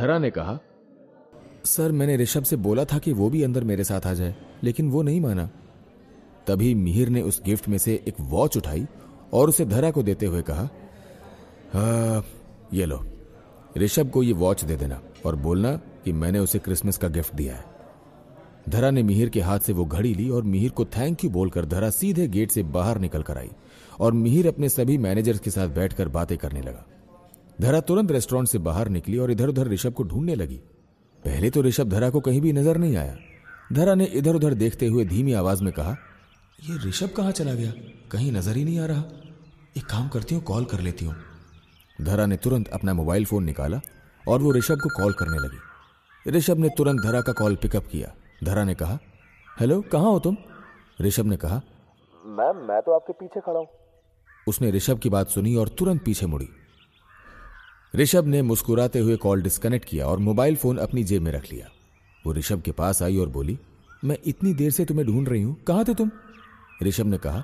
धरा ने कहा सर मैंने ऋषभ से बोला था कि वो भी अंदर मेरे साथ आ जाए लेकिन वो नहीं माना तभी मिहिर ने उस गिफ्ट में से एक वॉच उठाई और उसे धरा को देते हुए कहा आ, हाँ, ये लो ऋषभ को ये वॉच दे देना और बोलना कि मैंने उसे क्रिसमस का गिफ्ट दिया है धरा ने मिहिर के हाथ से वो घड़ी ली और मिहिर को थैंक यू बोलकर धरा सीधे गेट से बाहर निकल कर आई और मिहिर अपने सभी मैनेजर्स के साथ बैठकर बातें करने लगा धरा तुरंत रेस्टोरेंट से बाहर निकली और इधर उधर ऋषभ को ढूंढने लगी पहले तो ऋषभ धरा को कहीं भी नजर नहीं आया धरा ने इधर उधर देखते हुए धीमी आवाज में कहा यह ऋषभ कहाँ चला गया कहीं नजर ही नहीं आ रहा एक काम करती हूँ कॉल कर लेती हूँ धरा ने तुरंत अपना मोबाइल फोन निकाला और वो ऋषभ को कॉल करने लगी ऋषभ ने तुरंत धरा का कॉल पिकअप किया धरा ने कहा हेलो कहाँ हो तुम ऋषभ ने कहा मैम मैं तो आपके पीछे खड़ा हूँ उसने ऋषभ की बात सुनी और तुरंत पीछे मुड़ी ऋषभ ने मुस्कुराते हुए कॉल डिस्कनेक्ट किया और मोबाइल फोन अपनी जेब में रख लिया वो ऋषभ के पास आई और बोली मैं इतनी देर से तुम्हें ढूंढ रही हूँ कहाँ थे तुम ऋषभ ने कहा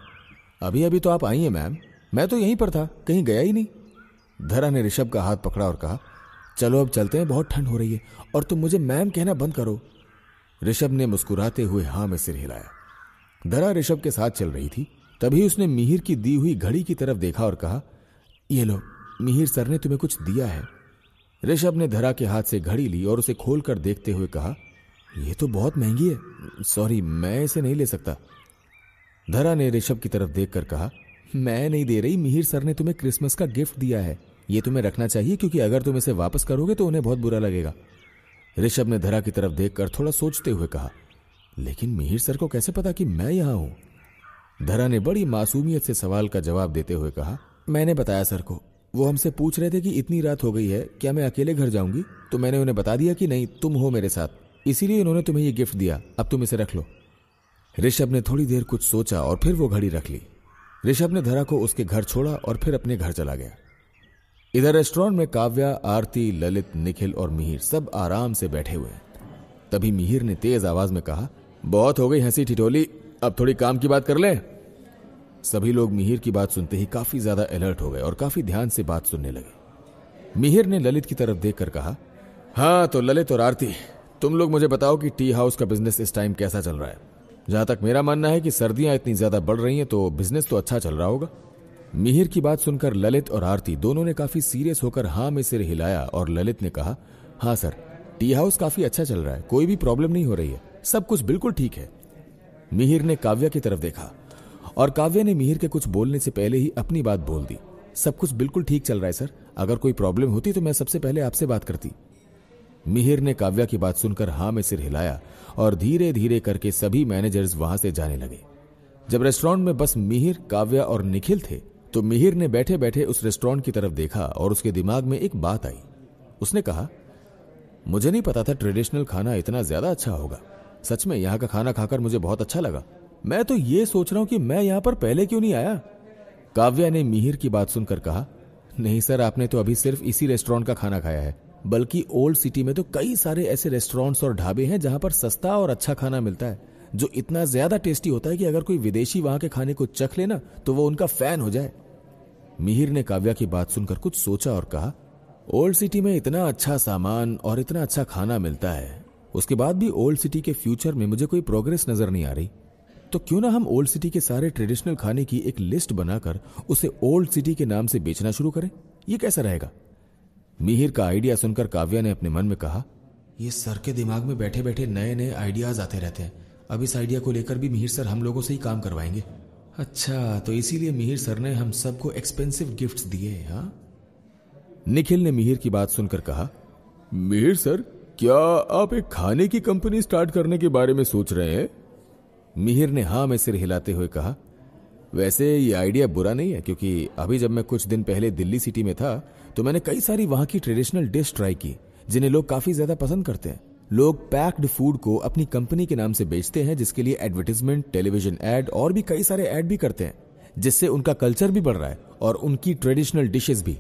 अभी अभी तो आप आई हैं मैम मैं तो यहीं पर था कहीं गया ही नहीं धरा ने ऋषभ का हाथ पकड़ा और कहा चलो अब चलते हैं बहुत ठंड हो रही है और तुम मुझे मैम कहना बंद करो ऋषभ ने मुस्कुराते हुए हाँ में सिर हिलाया धरा ऋषभ के साथ चल रही थी तभी उसने मिहिर की दी हुई घड़ी की तरफ देखा और कहा ये लो मिहिर सर ने तुम्हें कुछ दिया है ऋषभ ने धरा के हाथ से घड़ी ली और उसे खोल कर देखते हुए कहा यह तो बहुत महंगी है सॉरी मैं इसे नहीं ले सकता धरा ने ऋषभ की तरफ देखकर कहा मैं नहीं दे रही मिहिर सर ने तुम्हें क्रिसमस का गिफ्ट दिया है ये तुम्हें रखना चाहिए क्योंकि अगर तुम इसे वापस करोगे तो उन्हें बहुत बुरा लगेगा ऋषभ ने धरा की तरफ देखकर थोड़ा सोचते हुए कहा लेकिन मिहिर सर को कैसे पता कि मैं यहां हूं धरा ने बड़ी मासूमियत से सवाल का जवाब देते हुए कहा मैंने बताया सर को वो हमसे पूछ रहे थे कि इतनी रात हो गई है क्या मैं अकेले घर जाऊंगी तो मैंने उन्हें बता दिया कि नहीं तुम हो मेरे साथ इसीलिए उन्होंने तुम्हें ये गिफ्ट दिया अब तुम इसे रख लो ऋषभ ने थोड़ी देर कुछ सोचा और फिर वो घड़ी रख ली ऋषभ ने धरा को उसके घर छोड़ा और फिर अपने घर चला गया इधर रेस्टोरेंट में काव्या आरती ललित निखिल और मिहिर सब आराम से बैठे हुए तभी मिहिर ने तेज आवाज में कहा बहुत हो गई हंसी ठिठोली अब थोड़ी काम की बात कर ले सभी लोग मिहिर की बात सुनते ही काफी ज्यादा अलर्ट हो गए और काफी ध्यान से बात सुनने लगे मिहिर ने ललित की तरफ देखकर कहा हाँ तो ललित और आरती तुम लोग मुझे बताओ कि टी हाउस का बिजनेस इस टाइम कैसा चल रहा है जहां तक मेरा मानना है कि सर्दियां इतनी ज्यादा बढ़ रही हैं तो बिजनेस तो अच्छा चल रहा होगा मिहिर की बात सुनकर ललित और आरती दोनों ने काफी सीरियस होकर हाँ में सिर हिलाया और ललित ने कहा हाँ सर टी हाउस काफी अच्छा चल रहा है कोई भी प्रॉब्लम नहीं हो रही है सब कुछ बिल्कुल ठीक है मिहिर ने काव्या की तरफ देखा और काव्या ने मिहिर के कुछ बोलने से पहले ही अपनी बात बोल दी सब कुछ बिल्कुल ठीक चल रहा है सर अगर कोई प्रॉब्लम होती तो मैं सबसे पहले आपसे बात करती मिहिर ने काव्या की बात सुनकर हा में सिर हिलाया और धीरे धीरे करके सभी मैनेजर्स वहां से जाने लगे जब रेस्टोरेंट में बस मिहिर काव्या और निखिल थे तो मिहिर ने बैठे बैठे उस रेस्टोरेंट की तरफ देखा और उसके दिमाग में एक बात आई उसने कहा मुझे नहीं पता था ट्रेडिशनल खाना इतना ज्यादा अच्छा होगा सच में यहाँ का खाना खाकर मुझे बहुत अच्छा लगा मैं तो ये सोच रहा हूं कि मैं यहां पर पहले क्यों नहीं आया काव्या ने मिहिर की बात सुनकर कहा नहीं सर आपने तो अभी सिर्फ इसी रेस्टोरेंट का खाना खाया है बल्कि ओल्ड सिटी में तो कई सारे ऐसे रेस्टोरेंट्स और ढाबे हैं जहां पर सस्ता और अच्छा खाना मिलता है जो इतना ज्यादा टेस्टी होता है कि अगर कोई विदेशी वहां के खाने को चख लेना तो वो उनका फैन हो जाए मिहिर ने काव्या की बात सुनकर कुछ सोचा और कहा ओल्ड सिटी में इतना अच्छा सामान और इतना अच्छा खाना मिलता है उसके बाद भी ओल्ड सिटी के फ्यूचर में मुझे कोई प्रोग्रेस नजर नहीं आ रही तो क्यों ना हम ओल्ड सिटी के सारे ट्रेडिशनल खाने की एक लिस्ट बनाकर उसे ओल्ड सिटी के नाम से बेचना शुरू करें यह कैसा रहेगा मिहिर का आइडिया सुनकर काव्या ने अपने मन में कहा ये सर के दिमाग में बैठे बैठे नए नए आइडियाज आते रहते हैं अब इस आइडिया को लेकर भी मिहिर सर हम लोगों से ही काम करवाएंगे अच्छा तो इसीलिए मिहिर सर ने हम सबको एक्सपेंसिव गिफ्ट्स दिए हाँ निखिल ने मिहिर की बात सुनकर कहा मिहिर सर क्या आप एक खाने की कंपनी स्टार्ट करने के बारे में सोच रहे हैं मिहिर ने हाँ में सिर हिलाते हुए कहा वैसे ये आइडिया बुरा नहीं है क्योंकि अभी जब मैं कुछ दिन पहले दिल्ली सिटी में था तो मैंने कई सारी वहां की ट्रेडिशनल डिश ट्राई की जिन्हें लोग काफ़ी ज़्यादा पसंद करते हैं लोग पैक्ड फूड को अपनी कंपनी के नाम से बेचते हैं जिसके लिए एडवर्टीजमेंट टेलीविजन एड और भी कई सारे ऐड भी करते हैं जिससे उनका कल्चर भी बढ़ रहा है और उनकी ट्रेडिशनल डिशेस भी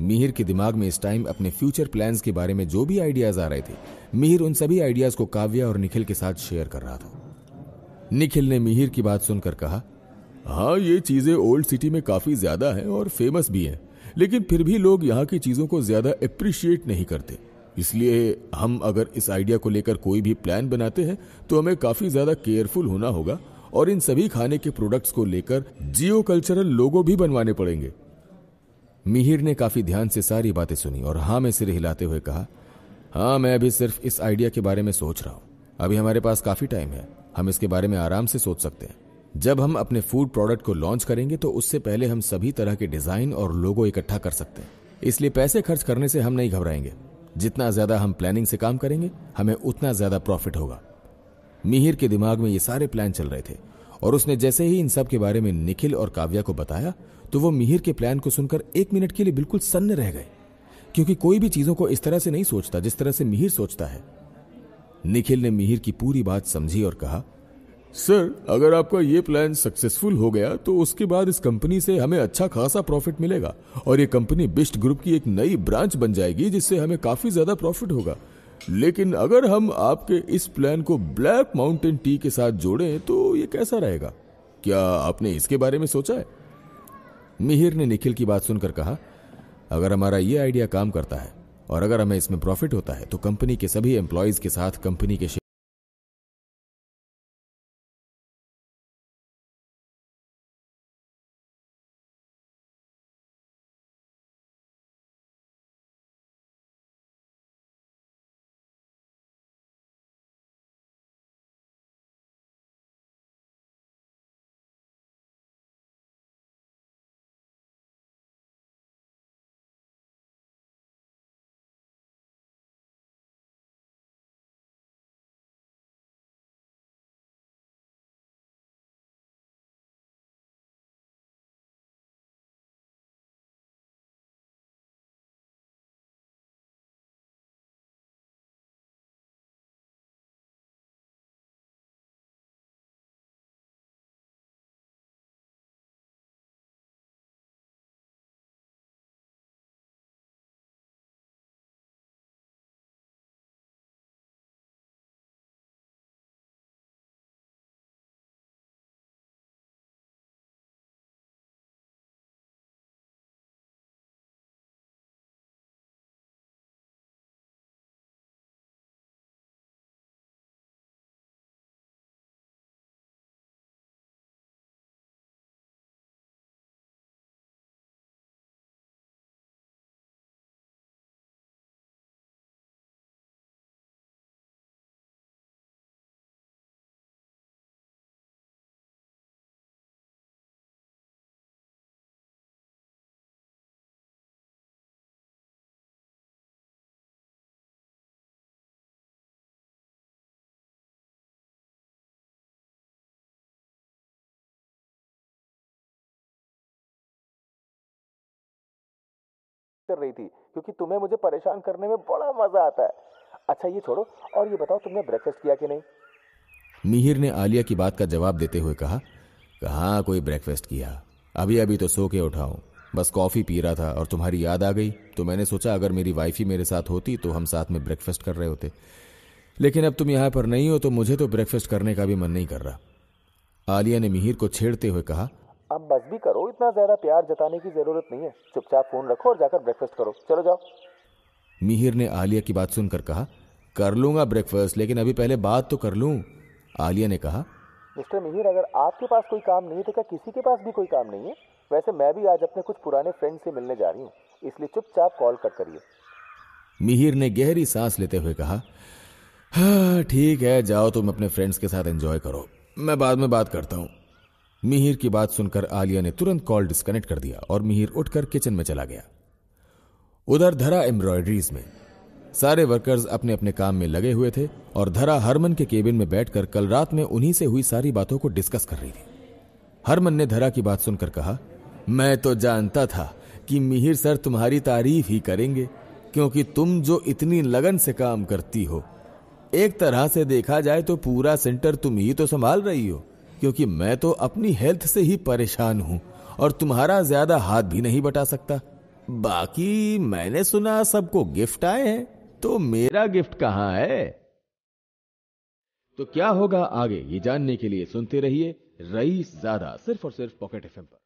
मिहिर के दिमाग में इस टाइम अपने फ्यूचर प्लान्स के बारे में जो भी आइडियाज आ रहे थे मिहिर उन सभी आइडियाज को काव्या और निखिल के साथ शेयर कर रहा था निखिल ने मिहिर की बात सुनकर कहा हाँ ये चीज़ें ओल्ड सिटी में काफ़ी ज़्यादा हैं और फेमस भी हैं लेकिन फिर भी लोग यहाँ की चीज़ों को ज़्यादा अप्रिशिएट नहीं करते इसलिए हम अगर इस आइडिया को लेकर कोई भी प्लान बनाते हैं तो हमें काफ़ी ज़्यादा केयरफुल होना होगा और इन सभी खाने के प्रोडक्ट्स को लेकर जियो कल्चरल लोगो भी बनवाने पड़ेंगे मिहिर ने काफ़ी ध्यान से सारी बातें सुनी और हाँ में सिर हिलाते हुए कहा हाँ मैं अभी सिर्फ इस आइडिया के बारे में सोच रहा हूँ अभी हमारे पास काफ़ी टाइम है हम इसके बारे में आराम से सोच सकते हैं जब हम अपने फूड प्रोडक्ट को लॉन्च करेंगे तो उससे पहले हम सभी तरह के डिजाइन और लोगो इकट्ठा कर सकते हैं इसलिए पैसे खर्च करने से हम नहीं घबराएंगे जितना ज्यादा हम प्लानिंग से काम करेंगे हमें उतना ज्यादा प्रॉफिट होगा मिहिर के दिमाग में ये सारे प्लान चल रहे थे और उसने जैसे ही इन सब के बारे में निखिल और काव्या को बताया तो वो मिहिर के प्लान को सुनकर एक मिनट के लिए बिल्कुल सन्न रह गए क्योंकि कोई भी चीजों को इस तरह से नहीं सोचता जिस तरह से मिहिर सोचता है निखिल ने मिहिर की पूरी बात समझी और कहा सर अगर आपका ये प्लान सक्सेसफुल हो गया तो उसके बाद इस कंपनी से हमें अच्छा खासा प्रॉफिट मिलेगा और ये कंपनी बिस्ट ग्रुप की एक नई ब्रांच बन जाएगी जिससे हमें काफी ज्यादा प्रॉफिट होगा लेकिन अगर हम आपके इस प्लान को ब्लैक माउंटेन टी के साथ जोड़े तो ये कैसा रहेगा क्या आपने इसके बारे में सोचा है मिहिर ने निखिल की बात सुनकर कहा अगर हमारा ये आइडिया काम करता है और अगर हमें इसमें प्रॉफिट होता है तो कंपनी के सभी एम्प्लॉयज के साथ कंपनी के कर रही थी क्योंकि तुम्हें मुझे परेशान करने में बड़ा मजा आता है अच्छा ये छोड़ो और ये बताओ तुमने ब्रेकफास्ट किया कि नहीं मिहिर ने आलिया की बात का जवाब देते हुए कहा कहा कोई ब्रेकफास्ट किया अभी अभी तो सो के उठा उठाऊं बस कॉफ़ी पी रहा था और तुम्हारी याद आ गई तो मैंने सोचा अगर मेरी वाइफ ही मेरे साथ होती तो हम साथ में ब्रेकफास्ट कर रहे होते लेकिन अब तुम यहां पर नहीं हो तो मुझे तो ब्रेकफास्ट करने का भी मन नहीं कर रहा आलिया ने मिहिर को छेड़ते हुए कहा अब बस भी करो इतना ज्यादा प्यार जताने की जरूरत नहीं है चुपचाप फोन रखो और जाकर ब्रेकफास्ट करो चलो जाओ मिहिर ने आलिया की बात सुनकर कहा कर लूंगा ब्रेकफास्ट लेकिन अभी पहले बात तो कर लू आलिया ने कहा मिस्टर मिहिर अगर आपके पास कोई काम नहीं है तो क्या किसी के पास भी कोई काम नहीं है वैसे मैं भी आज अपने कुछ पुराने फ्रेंड से मिलने जा रही हूँ इसलिए चुपचाप कॉल कट करिए मिहिर ने गहरी सांस लेते हुए कहा हाँ, ठीक है जाओ तुम अपने फ्रेंड्स के साथ एंजॉय करो मैं बाद में बात करता हूँ मिहिर की बात सुनकर आलिया ने तुरंत कॉल डिस्कनेक्ट कर दिया और मिहिर उठकर किचन में चला गया उधर धरा एम्ब्रॉयडरीज में सारे वर्कर्स अपने अपने काम में लगे हुए थे और धरा हरमन के केबिन में बैठकर कल रात में उन्हीं से हुई सारी बातों को डिस्कस कर रही थी हरमन ने धरा की बात सुनकर कहा मैं तो जानता था कि मिहिर सर तुम्हारी तारीफ ही करेंगे क्योंकि तुम जो इतनी लगन से काम करती हो एक तरह से देखा जाए तो पूरा सेंटर तुम ही तो संभाल रही हो क्योंकि मैं तो अपनी हेल्थ से ही परेशान हूं और तुम्हारा ज्यादा हाथ भी नहीं बटा सकता बाकी मैंने सुना सबको गिफ्ट आए हैं तो मेरा गिफ्ट कहाँ है तो क्या होगा आगे ये जानने के लिए सुनते रहिए रईस ज्यादा सिर्फ और सिर्फ पॉकेट एफ पर